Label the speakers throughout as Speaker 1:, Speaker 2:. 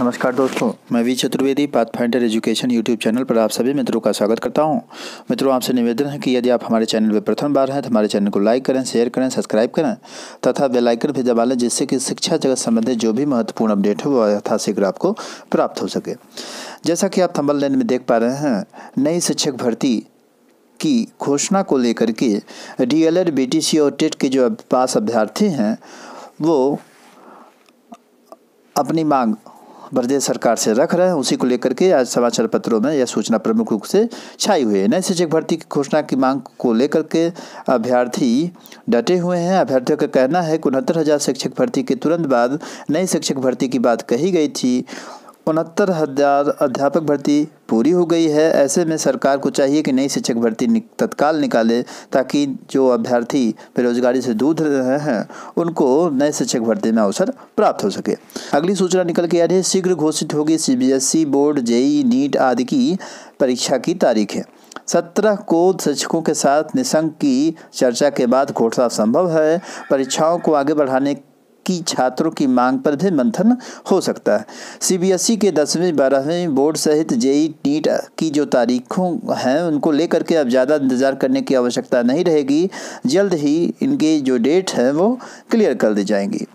Speaker 1: नमस्कार दोस्तों मैं V Chaturvedi path finder education YouTube channel पर आप सभी मित्रों का स्वागत करता हूं मित्रों आपसे निवेदन है कि यदि आप हमारे चैनल पर प्रथम बार हैं तो हमारे चैनल को लाइक करें शेयर करें सब्सक्राइब करें तथा बेल आइकन भी दबा लें जिससे कि शिक्षा जगत संबंधित जो भी महत्वपूर्ण अपडेट हो वह यथाशीघ्र आपको प्राप्त हो सके जैसा कि आप थम्बल लेन में देख पा रहे हैं नई शिक्षक भर्ती की घोषणा को लेकर के D El Ed B T C और टेट e के जो पास अभ्यर्थी हैं वो अपनी मांग प्रदेश सरकार से रख रहे हैं उसी को लेकर के आज समाचार पत्रों में यह सूचना प्रमुख रूप से छाई हुई है नए शिक्षक भर्ती की घोषणा की मांग को लेकर के अभ्यर्थी डटे हुए हैं अभ्यर्थियों का कहना है कि उनहत्तर हज़ार शिक्षक भर्ती के तुरंत बाद नई शिक्षक भर्ती की बात कही गई थी उनहत्तर हज़ार अध्यापक भर्ती पूरी हो गई है ऐसे में सरकार को चाहिए कि नई शिक्षक भर्ती निक, तत्काल निकाले ताकि जो अभ्यर्थी बेरोजगारी से दूर रहे हैं उनको नए शिक्षक भर्ती में अवसर प्राप्त हो सके अगली सूचना निकल के आ रही है शीघ्र घोषित होगी CBSE e, board JEE NEET आदि की परीक्षा की तारीखें सत्रह को शिक्षकों के साथ निशंक की चर्चा के बाद घोषणा संभव है परीक्षाओं को आगे बढ़ाने की छात्रों की मांग पर भी मंथन हो सकता है सीबीएसई के दसवीं बारहवीं बोर्ड सहित जेई नीट की जो तारीखों हैं उनको लेकर के अब ज़्यादा इंतज़ार करने की आवश्यकता नहीं रहेगी जल्द ही इनके जो डेट हैं वो क्लियर कर दी जाएंगी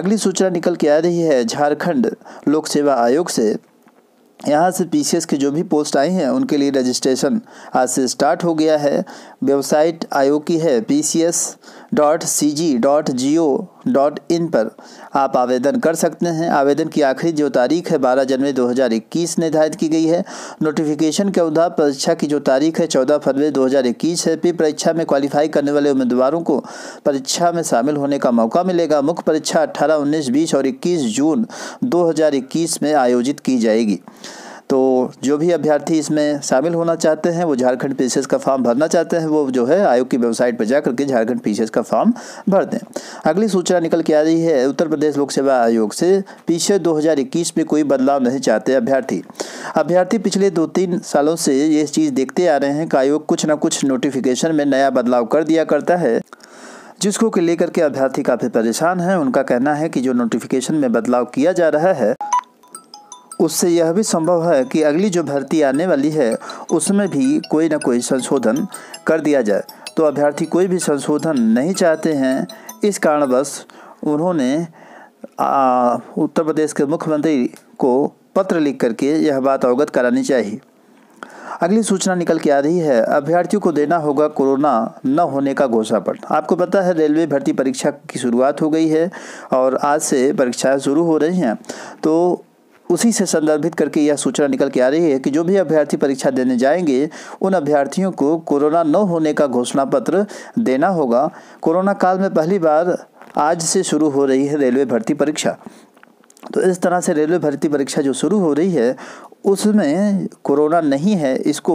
Speaker 1: अगली सूचना निकल के आ रही है झारखंड लोक सेवा आयोग से यहाँ से पी के जो भी पोस्ट आई हैं उनके लिए रजिस्ट्रेशन आज से स्टार्ट हो गया है वेबसाइट आयोग की है P C S dot C G dot G O dot in पर आप आवेदन कर सकते हैं आवेदन की आखिरी जो तारीख है 12 जनवरी 2021 निर्धारित की गई है नोटिफिकेशन के उदा परीक्षा की जो तारीख है 14 फरवरी 2021 है पी परीक्षा में क्वालिफाई करने वाले उम्मीदवारों को परीक्षा में शामिल होने का मौका मिलेगा मुख्य परीक्षा अट्ठारह उन्नीस बीस और इक्कीस जून 2021 में आयोजित की जाएगी तो जो भी अभ्यर्थी इसमें शामिल होना चाहते हैं वो झारखंड पीसीएस का फॉर्म भरना चाहते हैं वो जो है आयोग की वेबसाइट पर जाकर के झारखंड पीसीएस का फॉर्म भर दें अगली सूचना निकल के आ रही है उत्तर प्रदेश लोक सेवा आयोग से पीछे 2021 में कोई बदलाव नहीं चाहते अभ्यर्थी अभ्यर्थी पिछले दो तीन सालों से ये चीज़ देखते आ रहे हैं कि आयोग कुछ ना कुछ नोटिफिकेशन में नया बदलाव कर दिया करता है जिसको लेकर के अभ्यर्थी काफ़ी परेशान हैं उनका कहना है कि जो नोटिफिकेशन में बदलाव किया जा रहा है उससे यह भी संभव है कि अगली जो भर्ती आने वाली है उसमें भी कोई ना कोई संशोधन कर दिया जाए तो अभ्यर्थी कोई भी संशोधन नहीं चाहते हैं इस कारणवश उन्होंने उत्तर प्रदेश के मुख्यमंत्री को पत्र लिख करके यह बात अवगत करानी चाहिए अगली सूचना निकल के आ रही है अभ्यर्थियों को देना होगा कोरोना न होने का घोषणा पत्र आपको पता है रेलवे भर्ती परीक्षा की शुरुआत हो गई है और आज से परीक्षाएं शुरू हो रही हैं तो उसी से संदर्भित करके यह सूचना निकल के आ रही है कि जो भी अभ्यर्थी परीक्षा देने जाएंगे उन अभ्यर्थियों को कोरोना न होने का घोषणा पत्र देना होगा कोरोना काल में पहली बार आज से शुरू हो रही है रेलवे भर्ती परीक्षा तो इस तरह से रेलवे भर्ती परीक्षा जो शुरू हो रही है उसमें कोरोना नहीं है इसको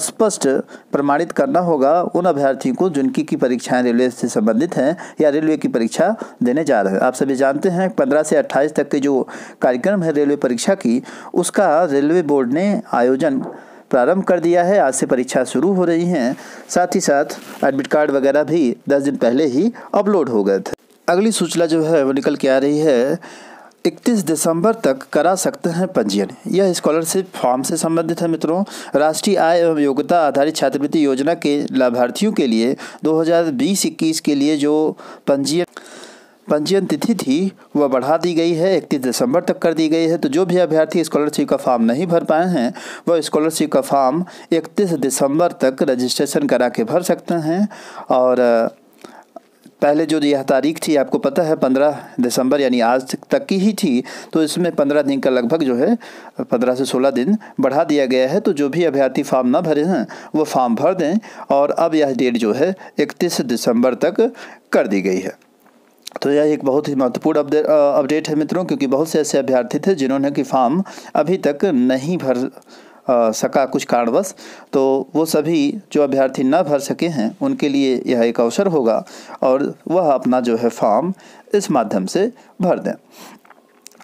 Speaker 1: स्पष्ट प्रमाणित करना होगा उन अभ्यर्थियों को जिनकी की परीक्षाएं रेलवे से संबंधित हैं या रेलवे की परीक्षा देने जा रहे हैं आप सभी जानते हैं 15 से 28 तक के जो कार्यक्रम है रेलवे परीक्षा की उसका रेलवे बोर्ड ने आयोजन प्रारंभ कर दिया है आज से परीक्षा शुरू हो रही हैं साथ ही साथ एडमिट कार्ड वगैरह भी दस दिन पहले ही अपलोड हो गए थे अगली सूचना जो है वो निकल के आ रही है इकतीस दिसंबर तक करा सकते हैं पंजीयन यह स्कॉलरशिप फॉर्म से संबंधित है मित्रों राष्ट्रीय आय एवं योग्यता आधारित छात्रवृत्ति योजना के लाभार्थियों के लिए 2020-21 के लिए जो पंजीयन पंजीयन तिथि थी वह बढ़ा दी गई है इकतीस दिसंबर तक कर दी गई है तो जो भी अभ्यर्थी स्कॉलरशिप का फॉर्म नहीं भर पाए हैं वह स्कॉलरशिप का फॉर्म इकतीस दिसंबर तक रजिस्ट्रेशन करा के भर सकते हैं और पहले जो यह तारीख थी आपको पता है पंद्रह दिसंबर यानी आज तक की ही थी तो इसमें पंद्रह दिन का लगभग जो है पंद्रह से सोलह दिन बढ़ा दिया गया है तो जो भी अभ्यर्थी फॉर्म ना भरे हैं वो फॉर्म भर दें और अब यह डेट जो है इकतीस दिसंबर तक कर दी गई है तो यह एक बहुत ही महत्वपूर्ण अपडेट है मित्रों क्योंकि बहुत से ऐसे अभ्यर्थी थे जिन्होंने कि फॉर्म अभी तक नहीं भर सका कुछ कारणवश तो वो सभी जो अभ्यर्थी न भर सके हैं उनके लिए यह एक अवसर होगा और वह अपना जो है फॉर्म इस माध्यम से भर दें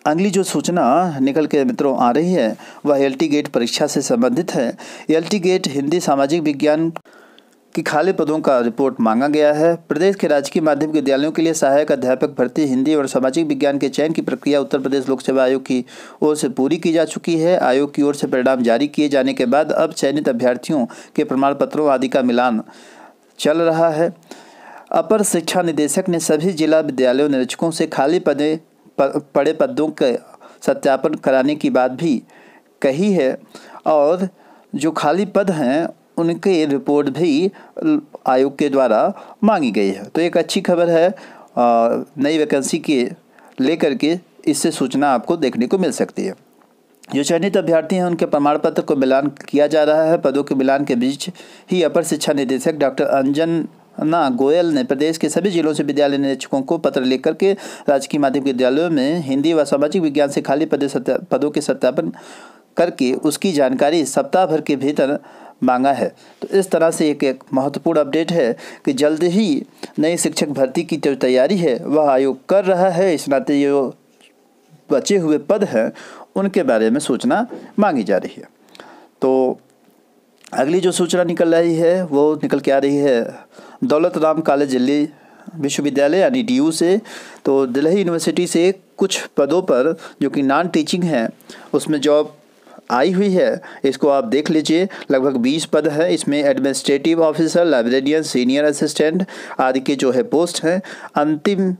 Speaker 1: अगली जो सूचना निकल के मित्रों आ रही है वह एल गेट परीक्षा से संबंधित है एल गेट हिंदी सामाजिक विज्ञान कि खाली पदों का रिपोर्ट मांगा गया है प्रदेश के राजकीय माध्यमिक विद्यालयों के लिए सहायक अध्यापक भर्ती हिंदी और सामाजिक विज्ञान के चयन की प्रक्रिया उत्तर प्रदेश लोक सेवा आयोग की ओर से पूरी की जा चुकी है आयोग की ओर से परिणाम जारी किए जाने के बाद अब चयनित अभ्यर्थियों के प्रमाण पत्रों आदि का मिलान चल रहा है अपर शिक्षा निदेशक ने सभी जिला विद्यालयों निरीक्षकों से खाली पदे पड़े पदों के सत्यापन कराने की बात भी कही है और जो खाली पद हैं उनकी रिपोर्ट भी आयोग के द्वारा मांगी गई है तो एक अच्छी खबर है नई वैकेंसी के लेकर के इससे सूचना आपको देखने को मिल सकती है जो चयनित अभ्यर्थी हैं उनके प्रमाण पत्र को मिलान किया जा रहा है पदों के मिलान के बीच ही अपर शिक्षा निदेशक डॉक्टर अंजन ना गोयल ने प्रदेश के सभी जिलों से विद्यालय निरीक्षकों को पत्र लेकर के राजकीय माध्यमिक विद्यालयों में हिंदी व सामाजिक विज्ञान से खाली पदों के सत्यापन करके उसकी जानकारी सप्ताह भर के भीतर मांगा है तो इस तरह से एक एक महत्वपूर्ण अपडेट है कि जल्द ही नई शिक्षक भर्ती की जो तैयारी है वह आयोग कर रहा है इस नाते जो बचे हुए पद हैं उनके बारे में सूचना मांगी जा रही है तो अगली जो सूचना निकल रही है वो निकल के आ रही है दौलत राम कॉलेज दिल्ली विश्वविद्यालय यानी डी से तो दिल्ली यूनिवर्सिटी से कुछ पदों पर जो कि नॉन टीचिंग है उसमें जॉब आई हुई है इसको आप देख लीजिए लगभग बीस पद है इसमें administrative officer librarian senior assistant आदि के जो है पोस्ट हैं अंतिम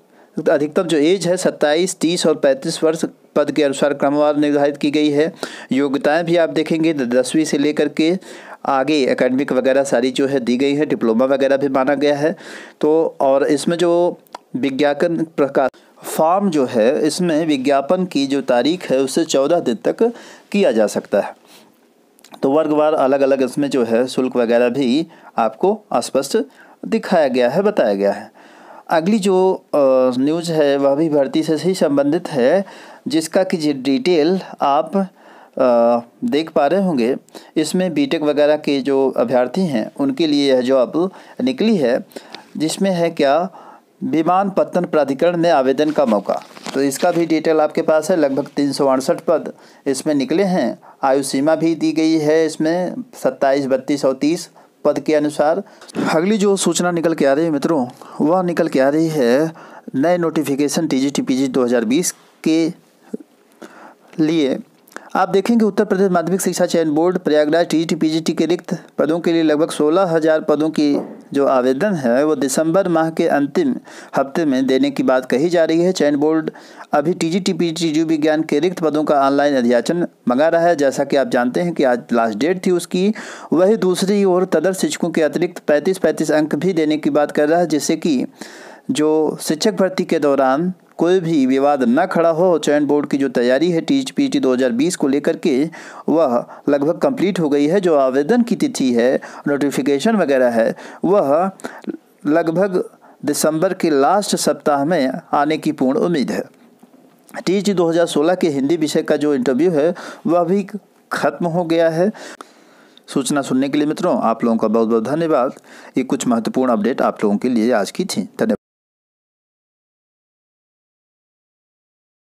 Speaker 1: अधिकतम जो एज है सत्ताईस तीस और पैंतीस वर्ष पद के अनुसार क्रमवार निर्धारित की गई है योग्यताएं भी आप देखेंगे दसवीं से लेकर के आगे एकेडमिक वगैरह सारी जो है दी गई है डिप्लोमा वगैरह भी माना गया है तो और इसमें जो विज्ञापन प्रकाश फॉर्म जो है इसमें विज्ञापन की जो तारीख है उसे चौदह दिन तक किया जा सकता है तो वर्गवार अलग अलग इसमें जो है शुल्क वगैरह भी आपको स्पष्ट दिखाया गया है बताया गया है अगली जो न्यूज़ है वह भी भर्ती से ही संबंधित है जिसका कि डिटेल आप देख पा रहे होंगे इसमें बीटेक वगैरह के जो अभ्यर्थी हैं उनके लिए यह जॉब निकली है जिसमें है क्या विमान पत्तन प्राधिकरण में आवेदन का मौका तो इसका भी डिटेल आपके पास है लगभग तीन सौ अड़सठ पद इसमें निकले हैं आयु सीमा भी दी गई है इसमें सत्ताईस बत्तीस और तीस पद के अनुसार अगली जो सूचना निकल के आ रही है मित्रों वह निकल के आ रही है नए notification T G T P G दो हज़ार बीस के लिए आप देखेंगे उत्तर प्रदेश माध्यमिक शिक्षा चयन बोर्ड प्रयागराज टीजीटी पीजीटी के रिक्त पदों के लिए लगभग सोलह हजार पदों की जो आवेदन है वो दिसंबर माह के अंतिम हफ्ते में देने की बात कही जा रही है चयन बोर्ड अभी टीजीटी पीजीटी जीव विज्ञान के रिक्त पदों का ऑनलाइन अध्याचन मंगा रहा है जैसा कि आप जानते हैं कि आज लास्ट डेट थी उसकी वही दूसरी ओर तदर शिक्षकों के अतिरिक्त पैंतीस पैंतीस अंक भी देने की बात कर रहा है जिससे कि जो शिक्षक भर्ती के दौरान कोई भी विवाद न खड़ा हो चयन बोर्ड की जो तैयारी है टी पी टी दो को लेकर के वह लगभग कंप्लीट हो गई है जो आवेदन की तिथि है नोटिफिकेशन वगैरह है वह लगभग दिसंबर के लास्ट सप्ताह में आने की पूर्ण उम्मीद है टी जी 2016 के हिंदी विषय का जो इंटरव्यू है वह भी खत्म हो गया है सूचना सुनने के लिए मित्रों आप लोगों का बहुत बहुत धन्यवाद ये कुछ महत्वपूर्ण अपडेट आप लोगों के लिए आज की थी धन्यवाद